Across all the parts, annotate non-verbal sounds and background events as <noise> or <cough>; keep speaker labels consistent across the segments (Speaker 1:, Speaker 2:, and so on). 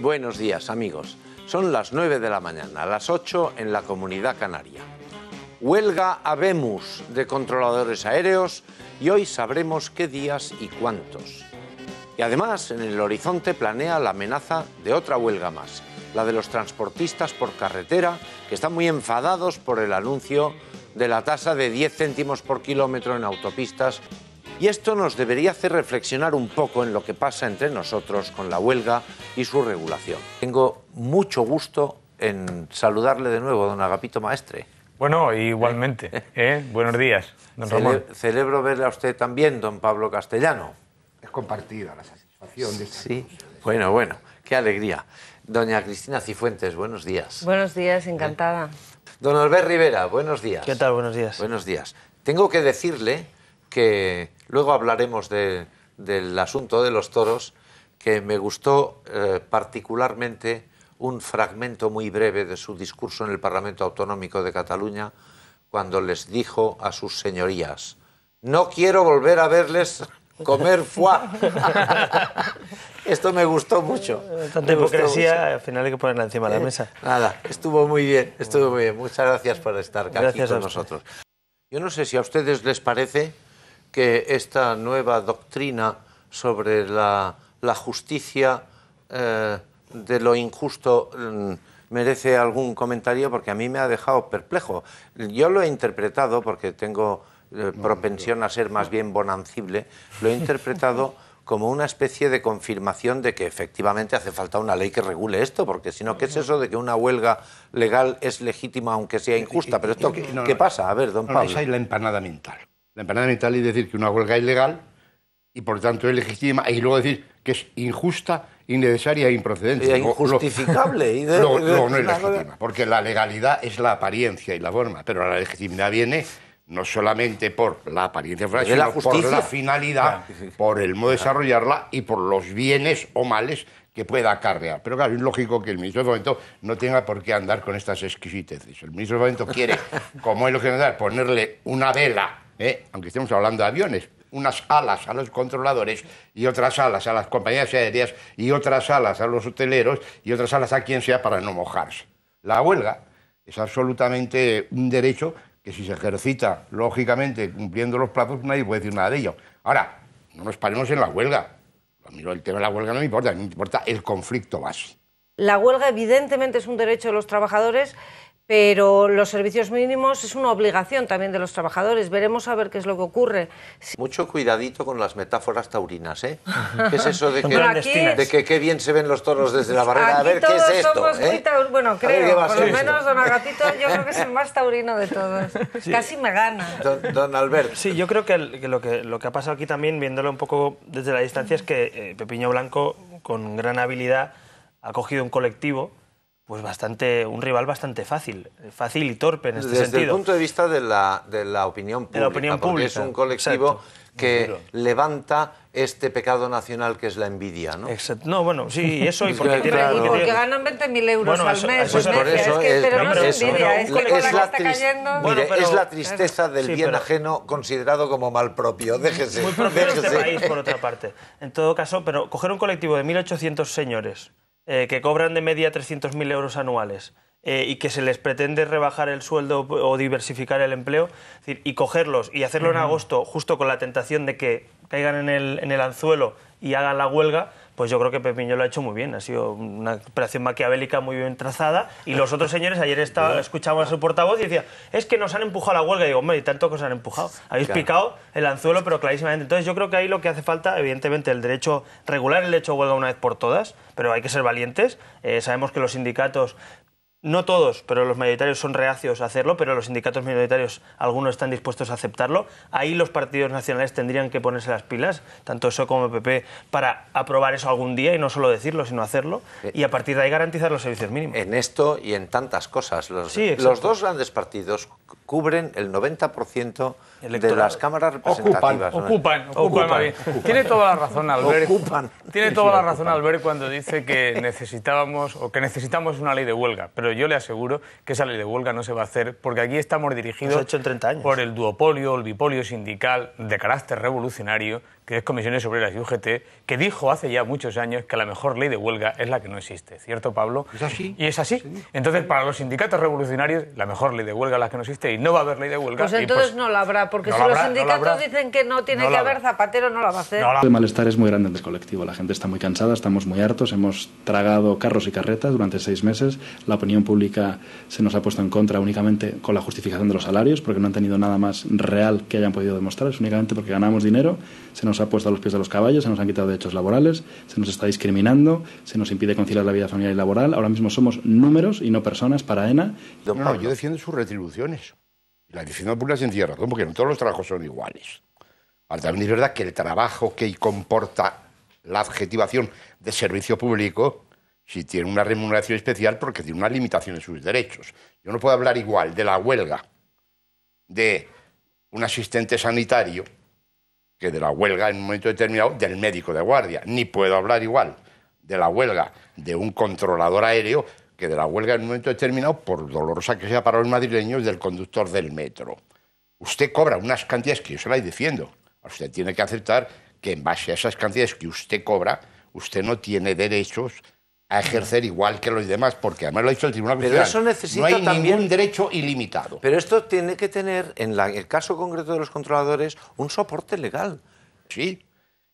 Speaker 1: Buenos días amigos. Son las 9 de la mañana, las 8 en la comunidad canaria. Huelga vemos de controladores aéreos y hoy sabremos qué días y cuántos. Y además en el horizonte planea la amenaza de otra huelga más, la de los transportistas por carretera, que están muy enfadados por el anuncio de la tasa de 10 céntimos por kilómetro en autopistas y esto nos debería hacer reflexionar un poco en lo que pasa entre nosotros con la huelga y su regulación. Tengo mucho gusto en saludarle de nuevo, don Agapito Maestre.
Speaker 2: Bueno, igualmente. ¿eh? Buenos días, don
Speaker 1: celebro verle a usted también, don Pablo Castellano. Es compartida la satisfacción.
Speaker 2: De sí, bueno, bueno,
Speaker 1: qué alegría. Doña Cristina Cifuentes, buenos días.
Speaker 3: Buenos días, encantada.
Speaker 1: Don Albert Rivera, buenos días. ¿Qué tal? Buenos días. Buenos días. Tengo que decirle que luego hablaremos del asunto de los toros, que me gustó eh, particularmente un fragmento muy breve de su discurso en el Parlamento Autonómico de Cataluña, cuando les dijo a sus señorías, no quiero volver a verles comer foie. <laughs> Esto me gustó mucho.
Speaker 4: Tanta hipocresía, al final hay que ponerla encima de la eh, mesa.
Speaker 1: Nada, estuvo muy bien, estuvo muy bien. Muchas gracias por estar gracias aquí con nosotros. Yo no sé si a ustedes les parece que esta nueva doctrina sobre la, justicia eh, de lo injusto mm, merece algún comentario porque a mí me ha dejado perplejo. Yo lo he interpretado, porque tengo eh, propensión a ser más bien bonancible, lo he interpretado <laughs> como una especie de confirmación de que efectivamente hace falta una ley que regule esto, porque si no, ¿qué es eso de que una huelga legal es legítima aunque sea eh,
Speaker 5: injusta? Pero esto, ¿qué pasa? A ver, don Pablo. Esa es la empanada mental la empanada mental y decir que una huelga es legal y por tanto es legítima y luego decir que es injusta, innecesaria e improcedente. E injustificable. Luego, <laughs> no es legítima, porque la legalidad es la apariencia y la forma, pero la legitimidad viene no solamente por la apariencia sino por la finalidad, ah, por el modo de desarrollarla y por los bienes o males que pueda acarrear. Pero claro, es lógico que el ministro de Fomento no tenga por qué andar con estas exquisiteces. El ministro de Fomento quiere, <laughs> como es lo que ponerle una vela ¿eh? aunque estemos hablando de aviones, unas alas a los controladores y otras alas a las compañías aéreas y otras alas a los hoteleros y otras alas a quien sea para no mojarse. La huelga es absolutamente un derecho que si se ejercita lógicamente cumpliendo los plazos nadie puede decir nada de ello. Ahora, no nos paremos en la huelga. A el tema de la huelga no me importa, me importa el conflicto
Speaker 3: base. La huelga evidentemente es un derecho de los trabajadores pero los servicios mínimos es una obligación también de los trabajadores. Veremos a ver qué es lo que ocurre. Mucho
Speaker 1: cuidadito con las metáforas taurinas, ¿eh? ¿Qué es eso de que, qué bien se ven los toros
Speaker 4: desde la barrera? a ver qué es esto. Somos ¿eh?
Speaker 3: bueno, creo, por lo menos don Agatito yo creo que es el más taurino de todos. <laughs> Casi me gana.
Speaker 4: Don, Albert. Sí, yo creo que, lo que ha pasado aquí también, viéndolo un poco desde la distancia, es que eh, Pepiño Blanco, con gran habilidad, ha cogido un colectivo pues bastante, un rival bastante fácil, fácil y torpe en este sentido. Desde el punto
Speaker 1: de vista de la, de la opinión pública, la opinión pública, es un colectivo que levanta este pecado nacional que es la envidia, ¿no?
Speaker 4: Exacto. No, bueno, sí, <laughs> eso y porque,
Speaker 1: tiene, claro. porque
Speaker 3: ganan 20.000 euros al mes. Pues por eso es, pero es la
Speaker 1: es la tristeza del bien
Speaker 4: ajeno considerado como mal propio, déjese. Muy propio este déjese. Este país, por otra parte. En todo caso, pero coger un colectivo de 1.800 señores eh, que cobran de media 300.000 euros anuales eh, y que se les pretende rebajar el sueldo o diversificar el empleo, y cogerlos y hacerlo en agosto justo con la tentación de que caigan en el anzuelo y hagan la huelga, pues yo creo que Pepiño lo ha hecho muy bien. Ha sido una operación maquiavélica muy bien trazada. Y los otros señores, ayer estaba, escuchamos a su portavoz y decía, es que nos han empujado a la huelga. Y digo, hombre, y tanto que os han empujado. Habéis picado el anzuelo, pero clarísimamente. Entonces yo creo que ahí lo que hace falta, evidentemente, el derecho regular, el derecho a huelga una vez por todas, pero hay que ser valientes. Eh, sabemos que los sindicatos no todos, pero los mayoritarios son reacios a hacerlo, pero los sindicatos minoritarios, algunos están dispuestos a aceptarlo. Ahí los partidos nacionales tendrían que ponerse las pilas, tanto eso e como PP, para aprobar eso algún día y no solo decirlo, sino hacerlo, eh, y a partir de ahí garantizar los servicios mínimos. En esto y en tantas cosas. Los, los
Speaker 1: dos grandes partidos cubren el 90% de las cámaras representativas. Ocupan, ocupan, Tiene toda la razón Albert. Ocupan. Tiene toda la razón
Speaker 2: Albert cuando dice que necesitábamos o que necesitamos una ley de huelga, pero yo le aseguro que esa ley de huelga no se va a hacer porque aquí estamos dirigidos por el duopolio, el bipolio sindical de carácter revolucionario es Comisiones Obreras y UGT, que dijo hace ya muchos años que la mejor ley de huelga es la que no existe, ¿cierto, Pablo? Y es así. Entonces, para los sindicatos revolucionarios, la mejor ley de huelga es la que no existe y no va a haber ley de huelga. Pues entonces pues, no la habrá, porque si los
Speaker 3: sindicatos dicen que no tiene que haber, Zapatero no la va a hacer. El
Speaker 4: malestar es muy grande en el colectivo, la gente está muy cansada, estamos muy hartos, hemos tragado carros y carretas durante seis meses, la opinión pública se nos ha puesto en contra únicamente con la justificación de los salarios, porque no han tenido nada más real que hayan podido demostrar, es únicamente porque ganamos dinero, se nos ha puesto a los pies de los caballos, se nos han quitado derechos laborales, se nos está discriminando, se nos impide conciliar la vida familiar y laboral. Ahora mismo somos números y no personas para ENA. No, yo
Speaker 5: defiendo sus retribuciones. La defiendo por una sencilla razón, porque no todos los trabajos son iguales. también es verdad que el trabajo que comporta la adjetivación de servicio público si tiene una remuneración especial porque tiene una limitación en sus derechos. Yo no puedo hablar igual de la huelga de un asistente sanitario que de la huelga en un momento determinado del médico de guardia. Ni puedo hablar igual de la huelga de un controlador aéreo que de la huelga en un momento determinado, por dolorosa que sea para los madrileños, del conductor del metro. Usted cobra unas cantidades que yo se las defiendo. Usted tiene que aceptar que en base a esas cantidades que usted cobra, usted no tiene derechos a ejercer igual que los demás, porque además lo ha dicho el Tribunal Constitucional. eso necesita no hay también... ningún derecho ilimitado. Pero esto tiene que tener, en el caso concreto de los controladores, un soporte legal. Sí,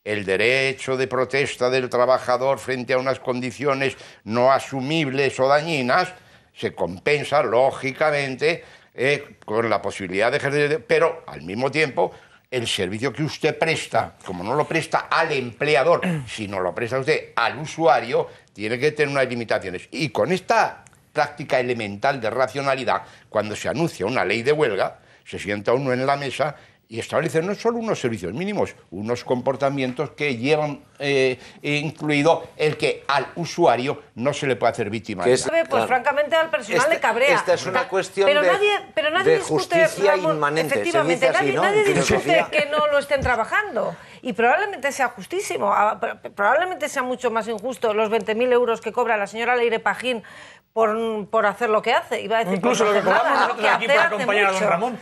Speaker 5: el derecho de protesta del trabajador frente a unas condiciones no asumibles o dañinas se compensa, lógicamente, eh, con la posibilidad de ejercer... Pero, al mismo tiempo, el servicio que usted presta, como no lo presta al empleador, sino lo presta usted al usuario, tiene que tener unas limitaciones. Y con esta práctica elemental de racionalidad, cuando se anuncia una ley de huelga, se sienta uno en la mesa y establecer no solo unos servicios mínimos, unos comportamientos que llevan eh, incluido el que al usuario no se le puede hacer víctima. Es, pues
Speaker 3: francamente al personal este le cabrea. Esta es una cuestión de, nadie, pero nadie discute, justicia inmanente. Efectivamente, nadie, nadie discute que no lo estén trabajando. Y probablemente sea justísimo, ah, probablemente sea mucho más injusto los 20.000 euros que cobra la señora Leire Pajín por, por hacer lo que hace. Incluso lo que cobramos nosotros aquí para acompañar a don Ramón.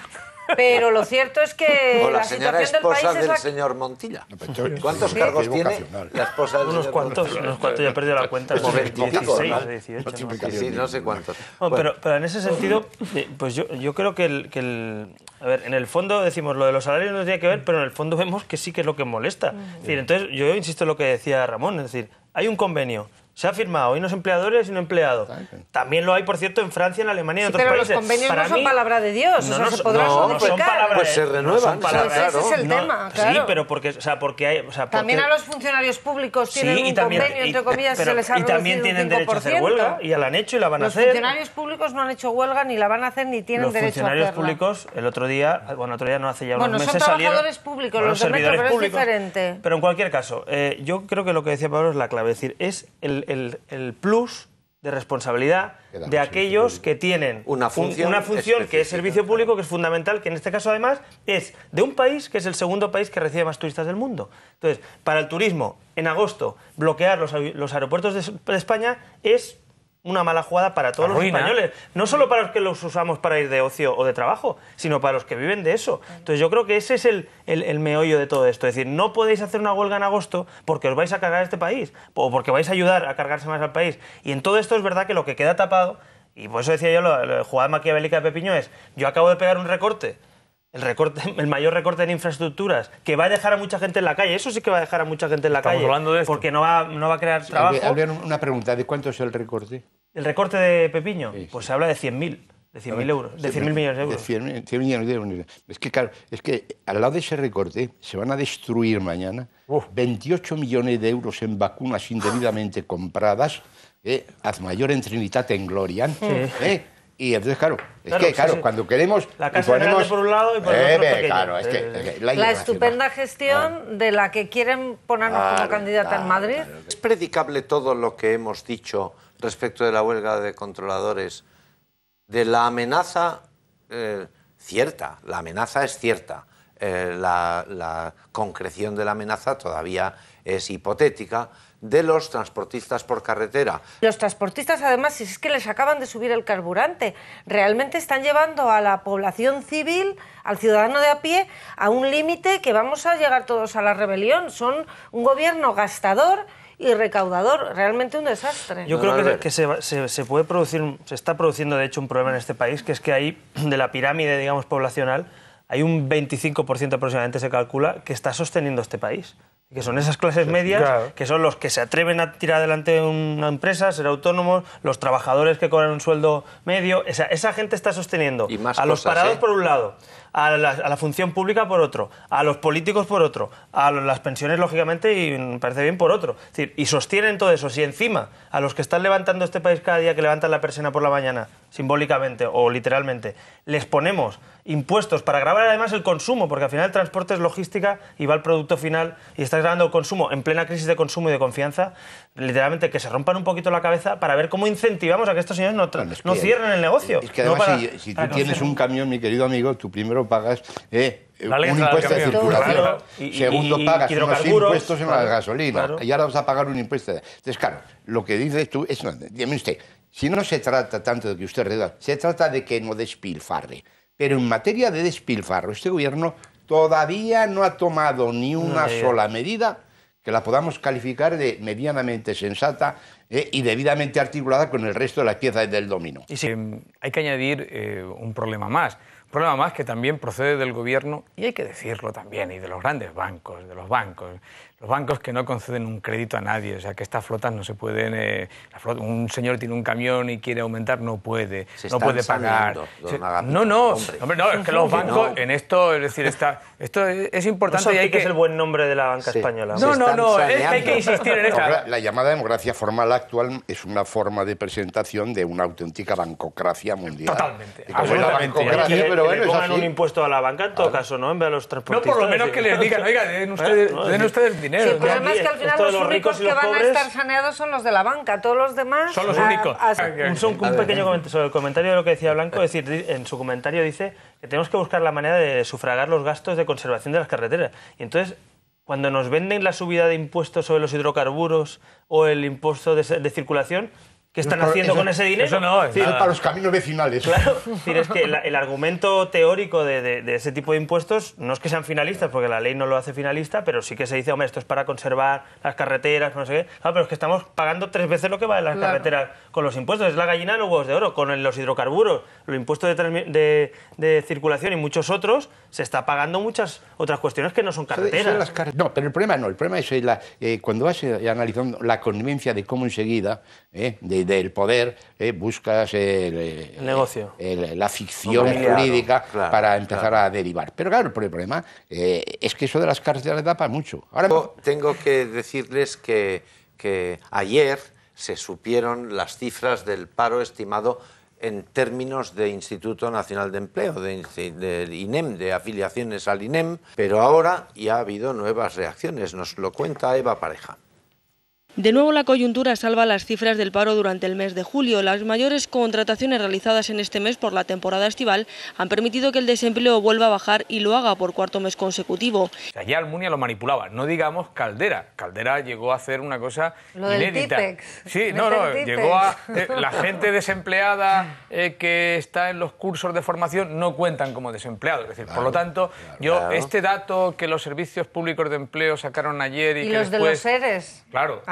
Speaker 3: Pero lo cierto es que. O la, señora esposa del, señor
Speaker 1: Montilla.
Speaker 4: ¿Cuántos cargos tiene la esposa del unos señor cuantos, Montilla? Unos cuantos, ya he perdido la cuenta. Como 26, ¿no? no sé cuántos. pero, en ese sentido, eh, pues yo, creo que A ver, en el fondo decimos lo de los salarios no tiene que ver, pero en el fondo vemos que sí que es lo que molesta. Es entonces yo insisto en lo que decía Ramón, es decir, hay un convenio se ha firmado, y unos empleadores y un empleado. También lo hay, por cierto, en Francia, en Alemania y en otros otros pero Los convenios para no son palabra
Speaker 3: de Dios, no, o sea, se podrá no, no son palabra, Pues se renuevan. Pues ese es el tema, Sí,
Speaker 4: pero porque, o sea, porque hay. También a los
Speaker 3: funcionarios públicos tienen sí, un convenio, entre comillas, se les ha Y también tienen derecho a hacer huelga,
Speaker 4: y la han hecho y la van a hacer. Los funcionarios
Speaker 3: públicos no han hecho huelga, ni la van a hacer, ni tienen derecho a Los funcionarios públicos,
Speaker 4: el otro día, bueno, otro día no hace ya unos meses salieron... Bueno, son
Speaker 3: trabajadores públicos, los de Metro, pero
Speaker 4: Pero en cualquier caso, eh, yo creo que lo que decía Pablo es la clave, decir, es el el, plus de responsabilidad de aquellos que tienen una función, que es servicio público, que es fundamental, que en este caso además es de un país que es el segundo país que recibe más turistas del mundo. Entonces, para el turismo, en agosto, bloquear los, aeropuertos de España es una mala jugada para todos los españoles. No solo para los que los usamos para ir de ocio o de trabajo, sino para los que viven de eso. Entonces yo creo que ese es el, meollo de todo esto. Es decir, no podéis hacer una huelga en agosto porque os vais a cargar este país o porque vais a ayudar a cargarse más al país. Y en todo esto es verdad que lo que queda tapado, y por eso decía yo, la jugada maquiavélica de Pepiño es, yo acabo de pegar un recorte el, recorte, <laughs> el mayor recorte en infraestructuras, que va a dejar a mucha gente en la calle, eso sí que va a dejar a mucha gente en la calle, porque no va, no va a crear trabajo. Habría
Speaker 5: una pregunta, ¿de cuánto es el recorte?
Speaker 4: El recorte de Pepiño, pues se habla de 100.000. De 100.000 de millones de
Speaker 5: euros. millones de Es que, claro, es que al lado de ese recorte se van a destruir mañana 28 millones de euros en vacunas indebidamente compradas. Eh, haz mayor en Trinitate en Gloria. Eh, y entonces, claro, es que, claro, cuando queremos. La casa ponemos... por un lado y por otro
Speaker 1: la,
Speaker 3: estupenda gestión ah. de la que quieren ponernos como candidata en Madrid.
Speaker 1: ¿Es predicable todo lo que hemos dicho respecto de la huelga de controladores? De la amenaza eh, cierta, la amenaza es cierta. Eh, la concreción de la amenaza todavía es hipotética, de los transportistas por carretera.
Speaker 3: Los transportistas, además, si es que les acaban de subir el carburante, realmente están llevando a la población civil, al ciudadano de a pie, a un límite que vamos a llegar todos a la rebelión. Son un gobierno gastador y recaudador, realmente un desastre. Yo creo
Speaker 4: que, se, puede producir, se está produciendo de hecho un problema en este país, que es que ahí, de la pirámide, digamos, poblacional, hay un 25% aproximadamente, se calcula, que está sosteniendo este país que son esas clases medias, que son los que se atreven a tirar adelante una empresa, ser autónomos, los trabajadores que cobran un sueldo medio. Esa, gente está sosteniendo a los parados ¿eh? por un lado, a la, función pública por otro, a los políticos por otro, a las pensiones, lógicamente, y me parece bien por otro. y sostienen todo eso. Si encima a los que están levantando este país cada día, que levantan la persona por la mañana, simbólicamente o literalmente, les ponemos impuestos para grabar además el consumo, porque al final el transporte es logística y va al producto final y estás grabando el consumo en plena crisis de consumo y de confianza, literalmente que se rompan un poquito la cabeza para ver cómo incentivamos a que estos señores no, cierren el negocio. Es que además, si, tú tienes un
Speaker 5: camión, mi querido amigo, tu primero pagas eh, un impuesto de circulación, y, segundo pagas unos impuestos en la gasolina y ahora vas a pagar un impuesto. Entonces, claro, lo que dices tú es, dime usted, si no se trata tanto de que usted reduzca, se trata de que no despilfarre. Pero en materia de despilfarro, este gobierno todavía no ha tomado ni una sola medida que la podamos calificar de medianamente sensata eh, y debidamente articulada con el resto de las piezas del dominó. Y
Speaker 2: hay que añadir eh, un problema más problema más que también procede del gobierno, y hay que decirlo también, y de los grandes bancos, de los bancos los bancos que no conceden un crédito a nadie, o sea que estas flotas no se pueden, eh, la flota, un señor tiene un camión y quiere aumentar, no puede, no puede pagar. no, no, hombre. no, es que los bancos en esto, es decir, está, esto es, importante no y hay que es el buen nombre de
Speaker 4: la banca española. No, no, no, hay que insistir en eso. La,
Speaker 5: llamada democracia formal actual es una forma de presentación de una auténtica bancocracia mundial. Totalmente, absolutamente.
Speaker 4: pero bueno, le un impuesto a la banca en todo caso, ¿no? En vez de los transportistas. No, por lo menos que les digan, oiga, den ¿Eh? ustedes, den ustedes dinero Sí, el problema es que al eh, final los, ricos, que van a estar
Speaker 3: saneados son los de la banca, todos los demás... Son los únicos. Un, pequeño comentario
Speaker 4: sobre el comentario de lo que decía Blanco, es decir, en su comentario dice que tenemos que buscar la manera de sufragar los gastos de conservación de las carreteras. Y entonces cuando nos venden la subida de impuestos sobre los hidrocarburos o el impuesto de, circulación, ¿Qué están haciendo con ese dinero? para los
Speaker 5: caminos vecinales. Claro, es que el
Speaker 4: argumento teórico de, ese tipo de impuestos no es que sean finalistas, porque la ley no lo hace finalista, pero sí que se dice, hombre, esto es para conservar las carreteras, no sé qué. Ah, pero es que estamos pagando tres veces lo que va en las carreteras con los impuestos. Es la gallina de los huevos de oro, con los hidrocarburos, los impuestos de, circulación y muchos otros, se está pagando muchas otras cuestiones que no son carreteras.
Speaker 5: no, pero el problema no, el problema es eh, eh, cuando vas eh, analizando la convivencia de cómo enseguida, del poder, eh, buscas el, negocio, la ficción jurídica para empezar a derivar. Pero claro, el problema eh, es que eso de las cárceles da para mucho. Ahora
Speaker 1: tengo que decirles que, que ayer se supieron las cifras del paro estimado en términos de Instituto Nacional de Empleo, del de INEM, de afiliaciones al INEM, pero ahora ya ha habido nuevas reacciones, nos lo cuenta Eva Pareja.
Speaker 3: De nuevo la coyuntura salva las cifras del paro durante el mes de julio. Las mayores contrataciones realizadas en este mes por la temporada estival han permitido que el desempleo vuelva a bajar y lo haga por cuarto mes consecutivo.
Speaker 2: Allá Almunia lo manipulaba, no digamos Caldera. Caldera llegó a hacer una cosa lo inédita. sí, no, no, llegó a eh, la gente desempleada eh, que está en los cursos de formación no cuentan como desempleados, es decir, por lo tanto, yo este dato que los servicios públicos de empleo sacaron ayer y, ¿Y los después, de los seres. Claro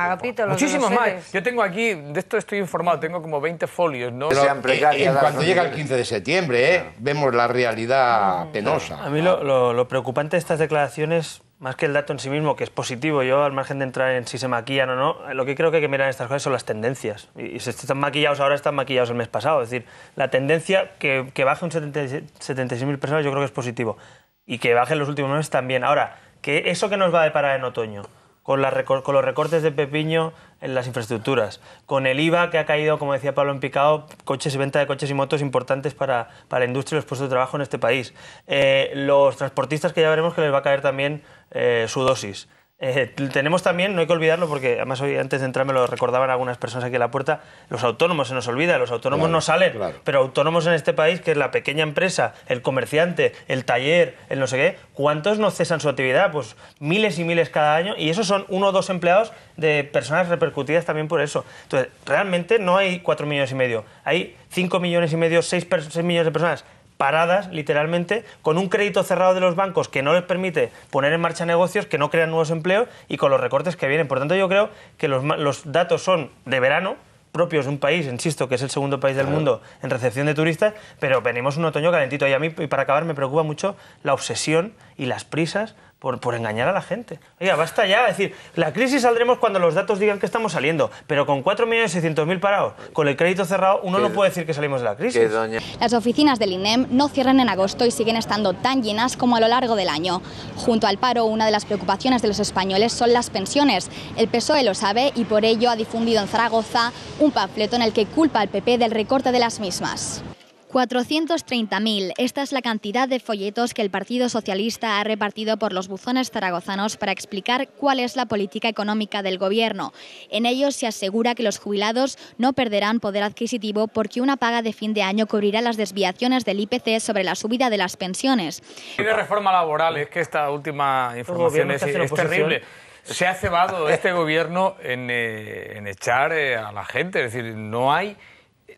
Speaker 3: muchísimo más.
Speaker 2: Yo tengo aquí, de esto estoy informado, tengo como 20 folios, ¿no? cuando llega el
Speaker 5: 15 de septiembre, ¿eh? vemos la realidad mm. penosa.
Speaker 4: A mí lo, preocupante de estas declaraciones más que el dato en sí mismo, que es positivo, yo al margen de entrar en si se maquillan o no, lo que creo que hay que mirar estas cosas son las tendencias. Y si están maquillados ahora, están maquillados el mes pasado. Es decir, la tendencia que, que baje un 76.000 personas yo creo que es positivo. Y que baje en los últimos meses también. Ahora, que ¿eso que nos va a deparar en otoño? con, los recortes de Pepiño en las infraestructuras, con el IVA que ha caído, como decía Pablo en Picado, coches y venta de coches y motos importantes para, para la industria y los puestos de trabajo en este país. Eh, los transportistas que ya veremos que les va a caer también eh, su dosis. Eh, tenemos también, no hay que olvidarlo, porque además hoy antes de entrar me lo recordaban algunas personas aquí en la puerta, los autónomos se nos olvida, los autónomos no salen, pero autónomos en este país, que es la pequeña empresa, el comerciante, el taller, el no sé qué, ¿cuántos no cesan su actividad? Pues miles y miles cada año, y esos son uno o dos empleados de personas repercutidas también por eso. Entonces, realmente no hay cuatro millones y medio, hay cinco millones y medio, seis millones de personas paradas, literalmente, con un crédito cerrado de los bancos que no les permite poner en marcha negocios, que no crean nuevos empleos y con los recortes que vienen. Por tanto, yo creo que los, datos son de verano, propios de un país, insisto, que es el segundo país del mundo en recepción de turistas, pero venimos un otoño calentito. Y a mí, y para acabar, me preocupa mucho la obsesión y las prisas por, engañar a la gente. Oiga, basta ya. Es decir, la crisis saldremos cuando los datos digan que estamos saliendo, pero con 4.600.000 parados, con el crédito cerrado, uno no puede decir que salimos de la crisis.
Speaker 6: Las oficinas del INEM no cierran
Speaker 2: en agosto y siguen estando tan llenas como a lo largo del año. Junto al paro, una de las preocupaciones de los españoles son las pensiones. El PSOE lo sabe y por ello ha difundido en Zaragoza un panfleto en el que culpa al PP del recorte de las mismas. 430.000. Esta es la cantidad de folletos que el Partido Socialista ha repartido por los buzones zaragozanos para explicar cuál es la política económica del Gobierno. En ellos se asegura que los jubilados no perderán poder adquisitivo porque una paga de fin de año cubrirá las desviaciones del IPC sobre la
Speaker 6: subida de las pensiones.
Speaker 2: Y de reforma laboral, es que esta última información es, terrible se ha cebado este gobierno en, eh, en echar eh, a la gente. Es decir, no hay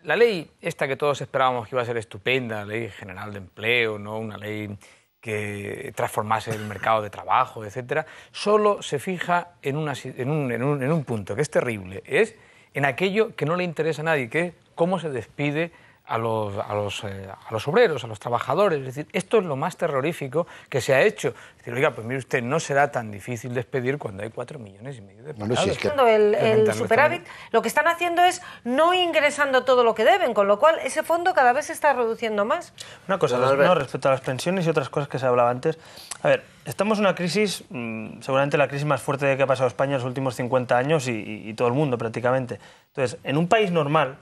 Speaker 2: la ley esta que todos esperábamos que iba a ser estupenda, la ley general de empleo, ¿no? una ley que transformase el mercado de trabajo, etcétera, solo se fija en, un, en, un, en un punto que es terrible, es en aquello que no le interesa a nadie, que es cómo se despide a los, a eh, a los obreros, a los trabajadores. Es decir, esto es lo más terrorífico que se ha hecho. Es decir, oiga, pues mire usted, no será tan difícil despedir cuando hay cuatro millones y medio de personas. No, el, superávit,
Speaker 3: lo que están haciendo es no ingresando todo lo que deben, con lo cual ese fondo cada vez se está reduciendo más.
Speaker 4: Una cosa, respecto a las pensiones y otras cosas que se hablaba antes. A ver, estamos en una crisis, mm, seguramente la crisis más fuerte que ha pasado España en los últimos 50 años y todo el mundo prácticamente. Entonces, en un país normal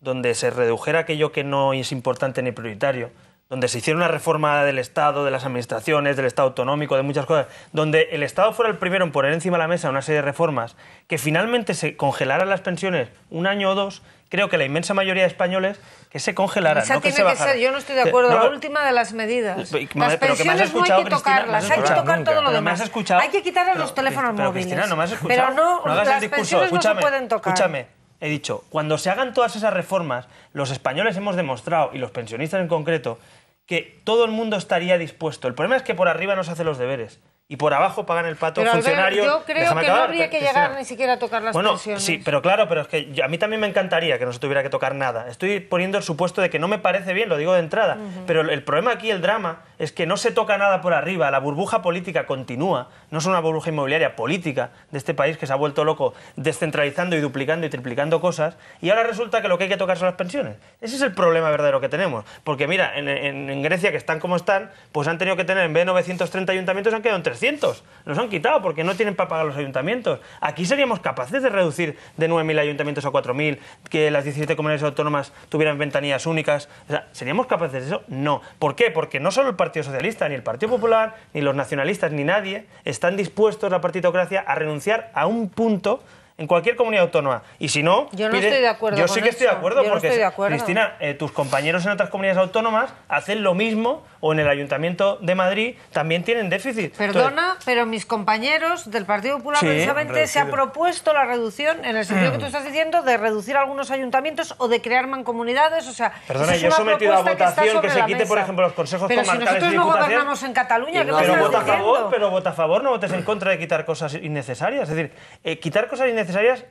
Speaker 4: donde se redujera aquello que no es importante ni prioritario, donde se hiciera una reforma del Estado, de las administraciones, del Estado autonómico, de muchas cosas, donde el Estado fuera el primero en poner encima de la mesa una serie de reformas, que finalmente se congelaran las pensiones un año o dos, creo que la inmensa mayoría de españoles que se congelaran. Esa tiene que, ser, yo no estoy de acuerdo, la
Speaker 3: última de las medidas. Pues, las pensiones no hay que tocarlas, hay que tocar todo lo demás. hay que quitarle los teléfonos móviles. Cristina, no me escuchado. Pero no, las discurso, pensiones escúchame, no pueden Escúchame,
Speaker 4: he dicho, cuando se hagan todas esas reformas, los españoles hemos demostrado, y los pensionistas en concreto, que todo el mundo estaría dispuesto. El problema es que por arriba no se hacen los deberes y por abajo pagan el pato pero, funcionarios. Yo creo que no habría que llegar
Speaker 3: ni siquiera a tocar las bueno, pensiones. Sí,
Speaker 4: pero claro, pero es que a mí también me encantaría que no se tuviera que tocar nada. Estoy poniendo el supuesto de que no me parece bien, lo digo de entrada, pero el, problema aquí, el drama, es que no se toca nada por arriba, la burbuja política continúa, no es una burbuja inmobiliaria política de este país que se ha vuelto loco descentralizando y duplicando y triplicando cosas, y ahora resulta que lo que hay que tocar son las pensiones. Ese es el problema verdadero que tenemos, porque mira, en, Grecia, que están como están, pues han tenido que tener, en vez de 930 ayuntamientos, han quedado en 300. Nos Los han quitado porque no tienen para pagar los ayuntamientos. Aquí seríamos capaces de reducir de 9.000 ayuntamientos a 4.000, que las 17 comunidades autónomas tuvieran ventanillas únicas. ¿Seríamos capaces de eso? No. ¿Por qué? Porque no solo el Partido Socialista, ni el Partido Popular, ni los nacionalistas, ni nadie están dispuestos, la partidocracia a renunciar a un punto en cualquier comunidad autónoma. Y si no... Yo no estoy de acuerdo Yo sí que estoy de acuerdo, porque, Cristina, eh, tus compañeros en otras comunidades autónomas hacen lo mismo o en el Ayuntamiento de Madrid también tienen déficit. Perdona,
Speaker 3: pero mis compañeros del Partido Popular precisamente se ha propuesto la reducción, en el sentido que tú <clears throat> estás diciendo, de reducir algunos ayuntamientos o de crear mancomunidades. O sea, Perdona,
Speaker 4: yo he sometido a votación que, se quite, por ejemplo, los consejos pero comarcales si nosotros no gobernamos
Speaker 3: en Cataluña, ¿qué no. pero vota a favor,
Speaker 4: Pero vota a favor, no votes en contra de quitar cosas innecesarias. Es decir, eh, quitar cosas innecesarias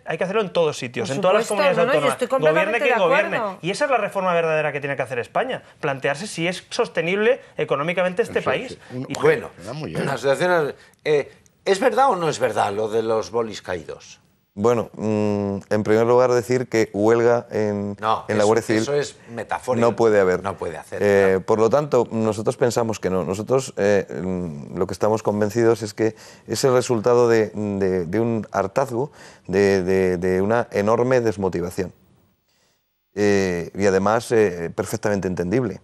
Speaker 4: hay que hacerlo en todos sitios, en todas las comunidades autónomas, gobierne quien gobierne. Y esa es la reforma verdadera que tiene que hacer España, plantearse si es sostenible económicamente este país. Y bueno, las situación, eh, ¿es verdad o no
Speaker 1: es verdad lo de los bolis caídos?
Speaker 6: Bueno, mm, en primer lugar decir que huelga en, la huelga Civil eso es metafórico. No puede haber. No puede hacer. Eh, por lo tanto, nosotros pensamos que no. Nosotros eh, mm, lo que estamos convencidos es que es el resultado de, un hartazgo, de, una enorme desmotivación. Eh, y además perfectamente entendible.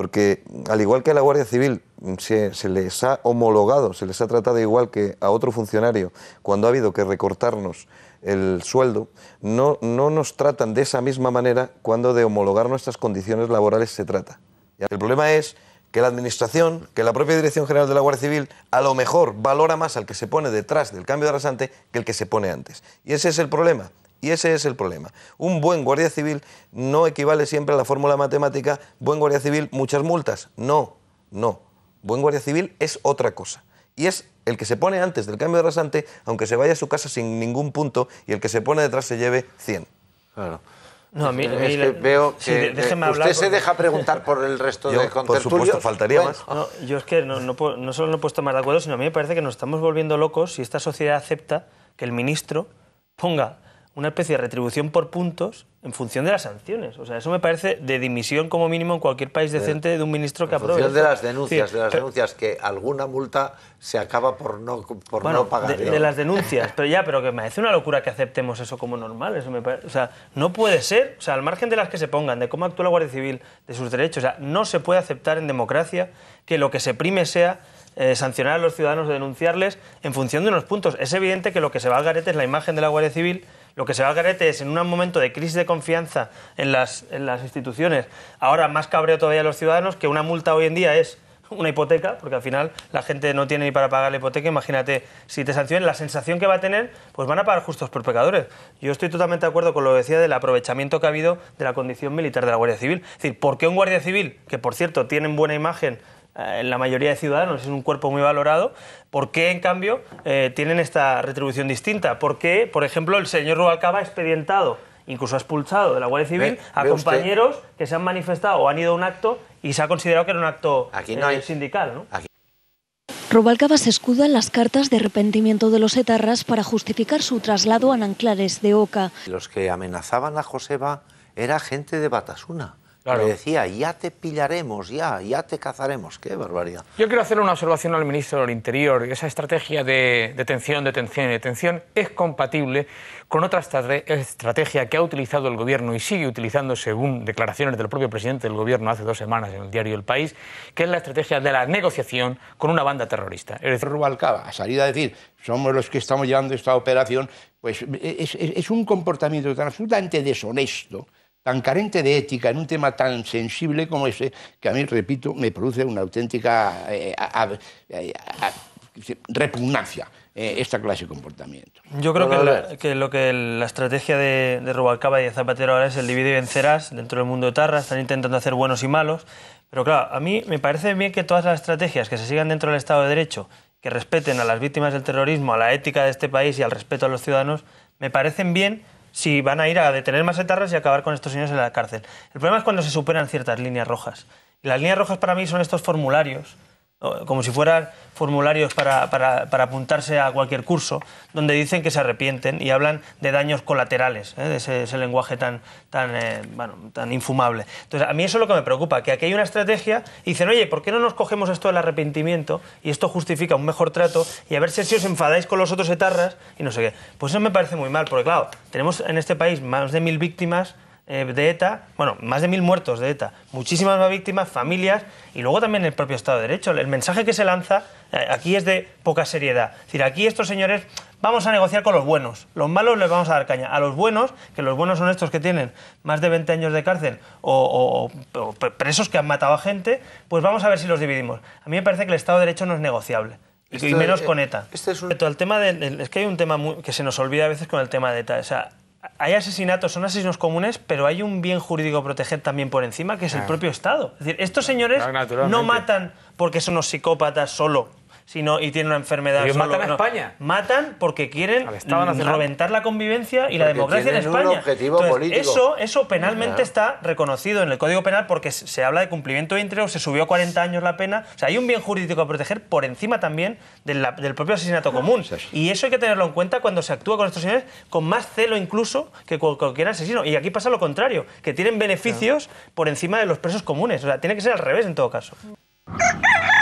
Speaker 6: Porque al igual que a la Guardia Civil se, les ha homologado, se les ha tratado igual que a otro funcionario cuando ha habido que recortarnos el sueldo, no, nos tratan de esa misma manera cuando de homologar nuestras condiciones laborales se trata. El problema es que la Administración, que la propia Dirección General de la Guardia Civil, a lo mejor valora más al que se pone detrás del cambio de arrasante que el que se pone antes. Y ese es el problema. Y ese es el problema. Un buen guardia civil no equivale siempre a la fórmula matemática, buen guardia civil, muchas multas. No, no. Buen guardia civil es otra cosa. Y es el que se pone antes del cambio de rasante, aunque se vaya a su casa sin ningún punto, y el que se pone detrás se lleve 100. Claro.
Speaker 1: No, a mí, veo usted se deja preguntar por el resto de Por supuesto,
Speaker 4: faltaría más. No, yo es que no, no solo no he puesto más de acuerdo, sino a mí me parece que nos estamos volviendo locos si esta sociedad acepta que el ministro ponga una especie de retribución por puntos en función de las sanciones. O sea, eso me parece de dimisión como mínimo en cualquier país eh, decente de un ministro que apruebe. En función de las denuncias, de las
Speaker 1: denuncias, que alguna multa se acaba por no, por no pagar. De, las
Speaker 4: denuncias, pero ya, pero que me parece una locura que aceptemos eso como normal. Eso me o sea, no puede ser, o sea, al margen de las que se pongan, de cómo actúa la Guardia Civil, de sus derechos, o sea, no se puede aceptar en democracia que lo que se prime sea eh, sancionar a los ciudadanos denunciarles en función de unos puntos. Es evidente que lo que se va al garete es la imagen de la Guardia Civil lo que se va a carete es en un momento de crisis de confianza en las, en las instituciones, ahora más cabreo todavía a los ciudadanos, que una multa hoy en día es una hipoteca, porque al final la gente no tiene ni para pagar la hipoteca, imagínate si te sancionan, la sensación que va a tener, pues van a pagar justos por pecadores. Yo estoy totalmente de acuerdo con lo que decía del aprovechamiento que ha habido de la condición militar de la Guardia Civil. Es decir, ¿por qué un Guardia Civil, que por cierto tienen buena imagen eh, en la mayoría de ciudadanos, es un cuerpo muy valorado, ¿por qué en cambio eh, tienen esta retribución distinta? ¿Por qué, por ejemplo, el señor Rubalcaba ha expedientado, incluso ha expulsado de la Guardia Civil a compañeros que se han manifestado o han ido a un acto y se ha considerado que era un acto eh, sindical? ¿no?
Speaker 3: Rubalcaba se escuda en las cartas de arrepentimiento de los etarras para justificar su traslado a Nanclares de Oca.
Speaker 1: Los que amenazaban a Joseba era gente de Batasuna. Le decía, ya te pillaremos, ya, ya te cazaremos. Qué barbaridad.
Speaker 2: Yo quiero hacer una observación al ministro del Interior. Esa estrategia de detención, detención y detención es compatible con otra estrategia que ha utilizado el gobierno y sigue utilizando, según declaraciones del propio presidente del gobierno hace dos semanas en el diario El País, que es la estrategia de la negociación con una banda terrorista. El Rubalcaba a salido a decir, somos
Speaker 5: los que estamos llevando esta operación, pues e-, es, es un comportamiento tan absolutamente deshonesto tan carente de ética en un tema tan sensible como ese, que a mí, repito, me produce una auténtica eh, repugnancia eh, esta clase de comportamiento.
Speaker 4: Yo creo que, la, que lo que la estrategia de, Rubalcaba y de Zapatero ahora es el dividir y vencerás dentro del mundo de Tarra, están intentando hacer buenos y malos, pero claro, a mí me parece bien que todas las estrategias que se sigan dentro del Estado de Derecho, que respeten a las víctimas del terrorismo, a la ética de este país y al respeto a los ciudadanos, me parecen bien si van a ir a detener más etarras y acabar con estos señores en la cárcel. El problema es cuando se superan ciertas líneas rojas. las líneas rojas para mí son estos formularios como si fueran formularios para, para, para, apuntarse a cualquier curso, donde dicen que se arrepienten y hablan de daños colaterales, ¿eh? de ese, lenguaje tan, tan, eh, bueno, tan infumable. Entonces, a mí eso es lo que me preocupa, que aquí hay una estrategia y dicen, oye, ¿por qué no nos cogemos esto del arrepentimiento y esto justifica un mejor trato y a ver si, si os enfadáis con los otros etarras y no sé qué? Pues eso me parece muy mal, porque claro, tenemos en este país más de mil víctimas eh, de ETA, bueno, más de mil muertos de ETA, muchísimas más víctimas, familias y luego también el propio Estado de Derecho. El mensaje que se lanza eh, aquí es de poca seriedad. Es decir, aquí estos señores vamos a negociar con los buenos. Los malos les vamos a dar caña. A los buenos, que los buenos son estos que tienen más de 20 años de cárcel o, presos que han matado a gente, pues vamos a ver si los dividimos. A mí me parece que el Estado de Derecho no es negociable. y menos con ETA. Este es El tema es que hay un tema que se nos olvida a veces con el tema de ETA hay asesinatos, son asesinos comunes, pero hay un bien jurídico proteger también por encima, que es el propio Estado. Es decir, estos señores no matan porque son unos psicópatas solo y tiene una enfermedad. matan a España. Matan porque quieren reventar la convivencia y la democracia en España. Un objetivo político. Eso, eso penalmente está reconocido en el Código Penal porque se habla de cumplimiento de o se subió a 40 años la pena. O sea, hay un bien jurídico a proteger por encima también del, propio asesinato común. Y eso hay que tenerlo en cuenta cuando se actúa con estos señores con más celo incluso que cualquier asesino. Y aquí pasa lo contrario, que tienen beneficios por encima de los presos comunes. O sea, tiene que ser al revés en todo caso. <laughs>